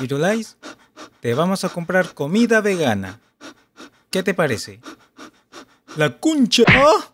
Viruláis, te vamos a comprar comida vegana. ¿Qué te parece? La cuncha. ¡Ah!